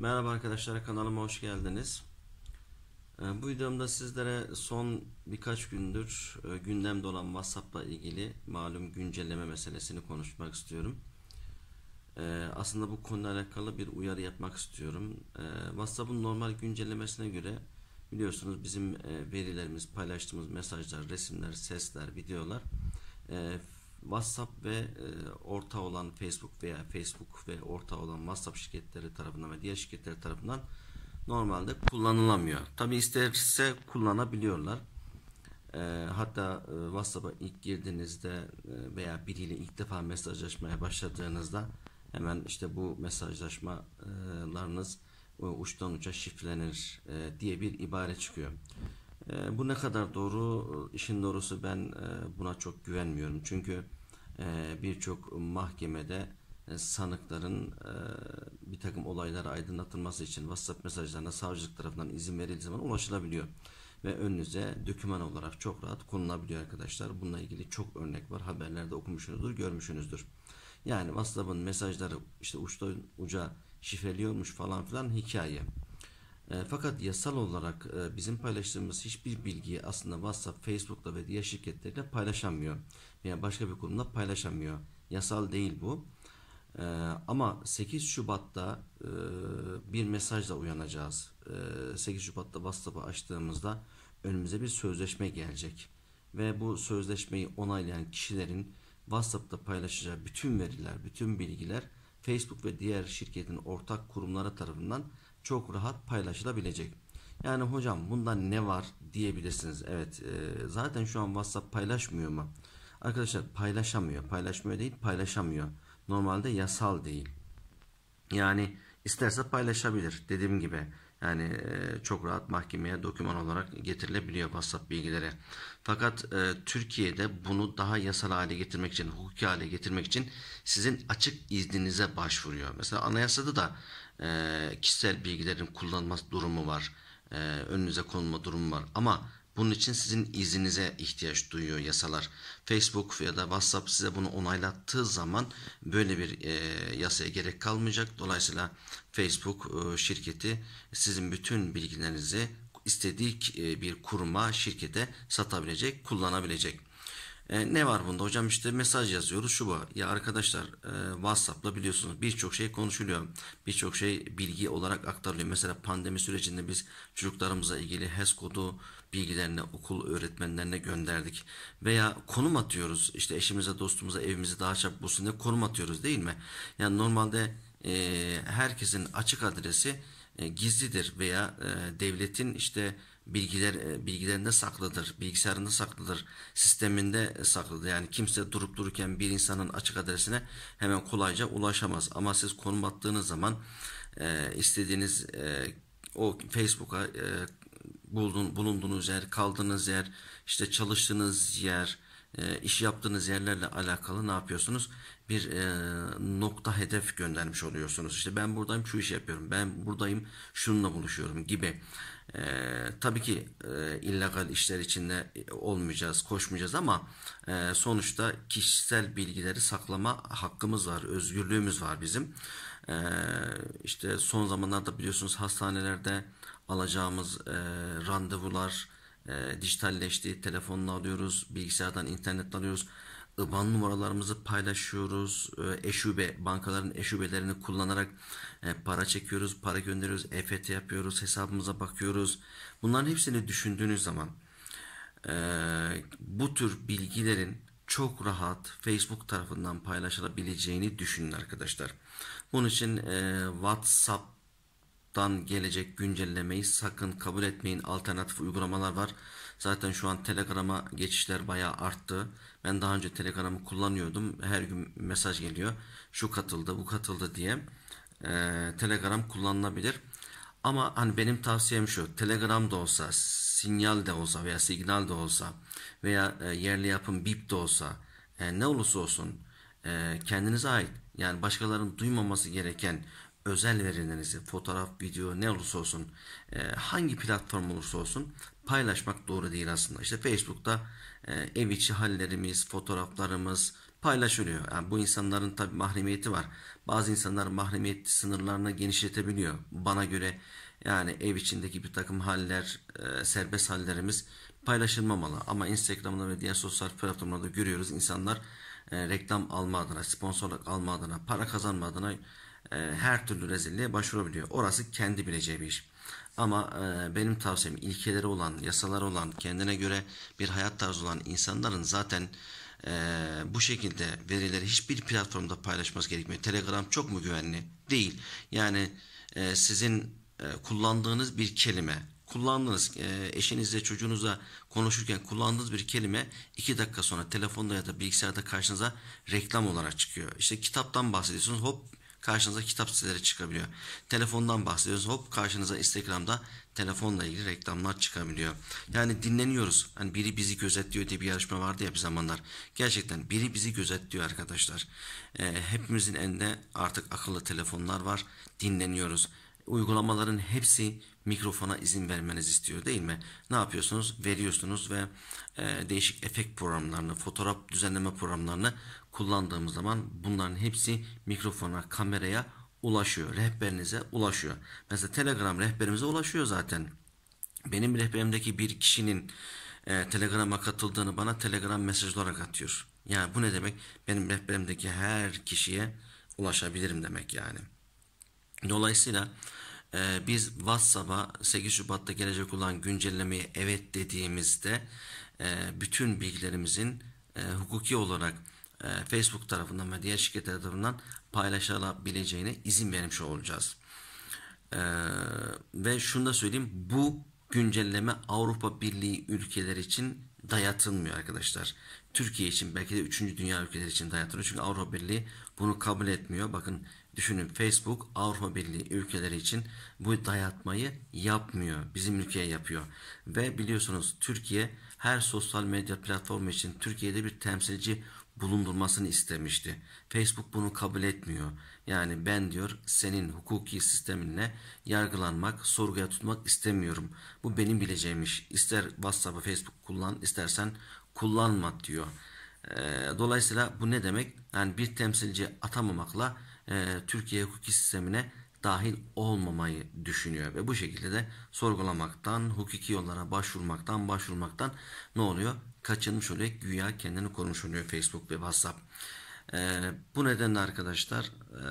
Merhaba arkadaşlar kanalıma hoş geldiniz. Ee, bu videomda sizlere son birkaç gündür e, gündemde olan WhatsApp'la ilgili malum güncelleme meselesini konuşmak istiyorum. Ee, aslında bu konuyla alakalı bir uyarı yapmak istiyorum. Ee, WhatsApp'ın normal güncellemesine göre biliyorsunuz bizim e, verilerimiz, paylaştığımız mesajlar, resimler, sesler, videolar e, WhatsApp ve e, orta olan Facebook veya Facebook ve orta olan WhatsApp şirketleri tarafından ve diğer şirketler tarafından normalde kullanılamıyor. Tabi isterse kullanabiliyorlar. E, hatta e, WhatsApp'a ilk girdiğinizde e, veya biriyle ilk defa mesajlaşmaya başladığınızda hemen işte bu mesajlaşmalarınız e, uçtan uça şifrelenir e, diye bir ibare çıkıyor. E, bu ne kadar doğru işin doğrusu ben e, buna çok güvenmiyorum. Çünkü ee, birçok mahkemede e, sanıkların e, bir takım olayları aydınlatılması için WhatsApp mesajlarına savcılık tarafından izin verildiği zaman ulaşılabiliyor. Ve önünüze döküman olarak çok rahat konulabiliyor arkadaşlar. Bununla ilgili çok örnek var. Haberlerde okumuşsunuzdur, görmüşsünüzdür. Yani WhatsApp'ın mesajları işte uçta uca şifreliyormuş falan filan hikaye. E, fakat yasal olarak e, bizim paylaştığımız hiçbir bilgiyi aslında WhatsApp, Facebook'ta ve diğer şirketlerle paylaşamıyor. Veya başka bir kurumla paylaşamıyor. Yasal değil bu. E, ama 8 Şubat'ta bir mesajla uyanacağız. 8 Şubat'ta WhatsApp'ı açtığımızda önümüze bir sözleşme gelecek. Ve bu sözleşmeyi onaylayan kişilerin WhatsApp'ta paylaşacağı bütün veriler, bütün bilgiler Facebook ve diğer şirketin ortak kurumları tarafından çok rahat paylaşılabilecek. Yani hocam bunda ne var diyebilirsiniz. Evet e, zaten şu an WhatsApp paylaşmıyor mu? Arkadaşlar paylaşamıyor. Paylaşmıyor değil paylaşamıyor. Normalde yasal değil. Yani isterse paylaşabilir dediğim gibi. Yani çok rahat mahkemeye doküman olarak getirilebiliyor WhatsApp bilgileri. Fakat Türkiye'de bunu daha yasal hale getirmek için, hukuki hale getirmek için sizin açık izninize başvuruyor. Mesela anayasada da kişisel bilgilerin kullanılması durumu var. E, önünüze konulma durumu var. Ama bunun için sizin izinize ihtiyaç duyuyor yasalar. Facebook ya da WhatsApp size bunu onaylattığı zaman böyle bir e, yasaya gerek kalmayacak. Dolayısıyla Facebook e, şirketi sizin bütün bilgilerinizi istediği e, bir kuruma, şirkete satabilecek, kullanabilecek. E, ne var bunda hocam işte mesaj yazıyoruz şu bu. Ya arkadaşlar e, WhatsApp'la biliyorsunuz birçok şey konuşuluyor. Birçok şey bilgi olarak aktarılıyor. Mesela pandemi sürecinde biz çocuklarımıza ilgili HES kodu bilgilerini okul öğretmenlerine gönderdik. Veya konum atıyoruz işte eşimize dostumuza evimizi daha çabuk bulsun diye konum atıyoruz değil mi? Yani normalde e, herkesin açık adresi e, gizlidir veya e, devletin işte bilgiler e, bilgilerinde saklıdır, bilgisayarında saklıdır, sisteminde saklıdır. Yani kimse durup dururken bir insanın açık adresine hemen kolayca ulaşamaz. Ama siz konum attığınız zaman istediğiniz o Facebook'a e, bulunduğunuz yer, kaldığınız yer, işte çalıştığınız yer, e, iş yaptığınız yerlerle alakalı ne yapıyorsunuz? Bir e, nokta hedef göndermiş oluyorsunuz. İşte ben buradayım şu iş yapıyorum. Ben buradayım şununla buluşuyorum gibi. E, tabii ki e, illegal işler içinde e, olmayacağız, koşmayacağız ama e, sonuçta kişisel bilgileri saklama hakkımız var, özgürlüğümüz var bizim. E, işte son zamanlarda biliyorsunuz hastanelerde alacağımız e, randevular, e, dijitalleşti. Telefonla alıyoruz, bilgisayardan, internetten alıyoruz. IBAN numaralarımızı paylaşıyoruz. E, eşube, bankaların eşubelerini kullanarak e, para çekiyoruz, para gönderiyoruz, EFT yapıyoruz, hesabımıza bakıyoruz. Bunların hepsini düşündüğünüz zaman e, bu tür bilgilerin çok rahat Facebook tarafından paylaşılabileceğini düşünün arkadaşlar. Bunun için e, WhatsApp dan gelecek güncellemeyi sakın kabul etmeyin. Alternatif uygulamalar var. Zaten şu an Telegram'a geçişler bayağı arttı. Ben daha önce Telegram'ı kullanıyordum. Her gün mesaj geliyor. Şu katıldı, bu katıldı diye. Ee, Telegram kullanılabilir. Ama hani benim tavsiyem şu. Telegram da olsa, sinyal de olsa veya signal de olsa veya yerli yapım bip de olsa e, ne olursa olsun e, kendinize ait yani başkalarının duymaması gereken özel verilerinizi fotoğraf, video ne olursa olsun e, hangi platform olursa olsun paylaşmak doğru değil aslında. İşte Facebook'ta e, ev içi hallerimiz, fotoğraflarımız paylaşılıyor. Yani bu insanların tabi mahremiyeti var. Bazı insanlar mahremiyet sınırlarını genişletebiliyor. Bana göre yani ev içindeki bir takım haller, e, serbest hallerimiz paylaşılmamalı. Ama Instagram'da ve diğer sosyal platformlarda görüyoruz insanlar e, reklam alma adına, sponsorluk alma adına, para kazanma adına e, her türlü rezilliğe başvurabiliyor. Orası kendi bileceği bir iş. Ama e, benim tavsiyem ilkeleri olan, yasaları olan, kendine göre bir hayat tarzı olan insanların zaten e, bu şekilde verileri hiçbir platformda paylaşması gerekmiyor. Telegram çok mu güvenli? Değil. Yani sizin kullandığınız bir kelime, kullandığınız eşinizle çocuğunuza konuşurken kullandığınız bir kelime iki dakika sonra telefonda ya da bilgisayarda karşınıza reklam olarak çıkıyor. İşte kitaptan bahsediyorsunuz hop karşınıza kitap siteleri çıkabiliyor. Telefondan bahsediyoruz. Hop karşınıza Instagram'da telefonla ilgili reklamlar çıkabiliyor. Yani dinleniyoruz. Hani biri bizi gözetliyor diye bir yarışma vardı ya bir zamanlar. Gerçekten biri bizi gözetliyor arkadaşlar. Ee, hepimizin elinde artık akıllı telefonlar var. Dinleniyoruz. Uygulamaların hepsi mikrofona izin vermeniz istiyor değil mi? Ne yapıyorsunuz? Veriyorsunuz ve e, değişik efekt programlarını, fotoğraf düzenleme programlarını kullandığımız zaman bunların hepsi mikrofona, kameraya ulaşıyor. Rehberinize ulaşıyor. Mesela Telegram rehberimize ulaşıyor zaten. Benim rehberimdeki bir kişinin e, Telegram'a katıldığını bana Telegram mesaj olarak atıyor. Yani bu ne demek? Benim rehberimdeki her kişiye ulaşabilirim demek yani. Dolayısıyla e, biz WhatsApp'a 8 Şubat'ta gelecek olan güncellemeye evet dediğimizde e, bütün bilgilerimizin e, hukuki olarak e, Facebook tarafından ve diğer şirketler tarafından paylaşılabileceğine izin vermiş olacağız. E, ve şunu da söyleyeyim bu güncelleme Avrupa Birliği ülkeleri için dayatılmıyor arkadaşlar. Türkiye için belki de 3. dünya ülkeleri için dayatılıyor. Çünkü Avrupa Birliği bunu kabul etmiyor. Bakın Düşünün Facebook Avrupa Birliği ülkeleri için bu dayatmayı yapmıyor. Bizim ülkeye yapıyor. Ve biliyorsunuz Türkiye her sosyal medya platformu için Türkiye'de bir temsilci bulundurmasını istemişti. Facebook bunu kabul etmiyor. Yani ben diyor senin hukuki sisteminle yargılanmak, sorguya tutmak istemiyorum. Bu benim bileceğim iş. İster WhatsApp'ı Facebook kullan, istersen kullanma diyor. Ee, dolayısıyla bu ne demek? Yani bir temsilci atamamakla e, Türkiye hukuki sistemine dahil olmamayı düşünüyor ve bu şekilde de sorgulamaktan, hukuki yollara başvurmaktan, başvurmaktan ne oluyor? Kaçınmış oluyor, güya kendini korumuş oluyor Facebook ve WhatsApp. Ee, bu nedenle arkadaşlar e,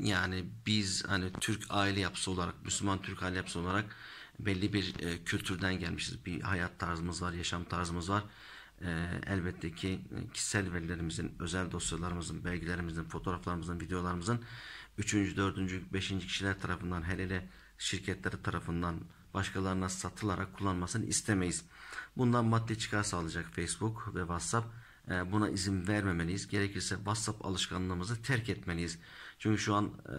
yani biz hani Türk aile yapısı olarak, Müslüman Türk aile yapısı olarak belli bir e, kültürden gelmişiz. Bir hayat tarzımız var, yaşam tarzımız var. Ee, elbette ki e, kişisel verilerimizin, özel dosyalarımızın, belgelerimizin, fotoğraflarımızın, videolarımızın 3. 4. 5. kişiler tarafından hele hele şirketleri tarafından başkalarına satılarak kullanmasını istemeyiz. Bundan maddi çıkar sağlayacak Facebook ve WhatsApp e, buna izin vermemeliyiz. Gerekirse WhatsApp alışkanlığımızı terk etmeliyiz. Çünkü şu an e,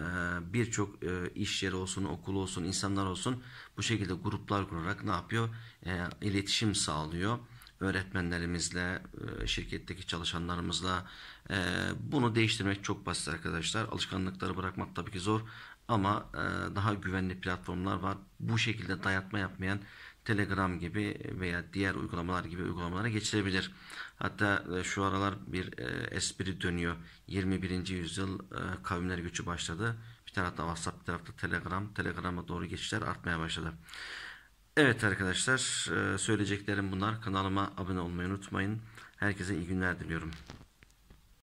birçok iş yeri olsun, okul olsun, insanlar olsun bu şekilde gruplar kurarak ne yapıyor? İletişim sağlıyor öğretmenlerimizle, e, şirketteki çalışanlarımızla e, bunu değiştirmek çok basit arkadaşlar. Alışkanlıkları bırakmak tabii ki zor ama e, daha güvenli platformlar var. Bu şekilde dayatma yapmayan Telegram gibi veya diğer uygulamalar gibi uygulamalara geçilebilir. Hatta şu aralar bir espri dönüyor. 21. yüzyıl kavimler gücü başladı. Bir tarafta WhatsApp, bir tarafta Telegram. Telegram'a doğru geçişler artmaya başladı. Evet arkadaşlar e, söyleyeceklerim bunlar. Kanalıma abone olmayı unutmayın. Herkese iyi günler diliyorum.